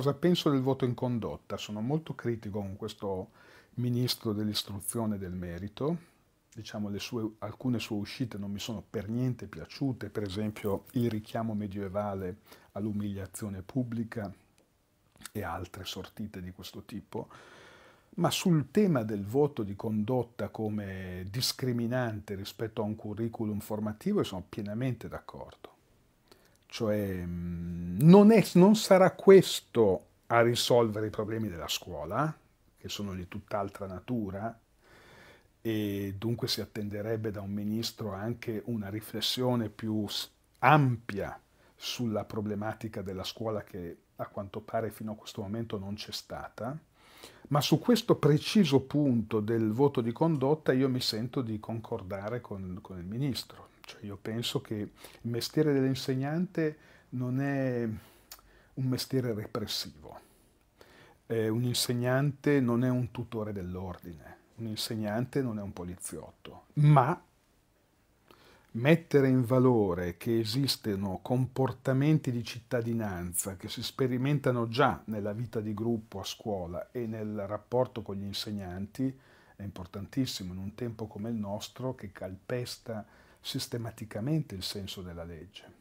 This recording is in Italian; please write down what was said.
cosa penso del voto in condotta. Sono molto critico con questo ministro dell'istruzione e del merito. Diciamo, sue, alcune sue uscite non mi sono per niente piaciute, per esempio il richiamo medievale all'umiliazione pubblica e altre sortite di questo tipo. Ma sul tema del voto di condotta come discriminante rispetto a un curriculum formativo sono pienamente d'accordo. Cioè non, è, non sarà questo a risolvere i problemi della scuola, che sono di tutt'altra natura, e dunque si attenderebbe da un ministro anche una riflessione più ampia sulla problematica della scuola che a quanto pare fino a questo momento non c'è stata, ma su questo preciso punto del voto di condotta io mi sento di concordare con, con il ministro. Cioè io penso che il mestiere dell'insegnante non è un mestiere repressivo. Eh, un insegnante non è un tutore dell'ordine, un insegnante non è un poliziotto, ma mettere in valore che esistono comportamenti di cittadinanza che si sperimentano già nella vita di gruppo a scuola e nel rapporto con gli insegnanti è importantissimo in un tempo come il nostro che calpesta sistematicamente il senso della legge.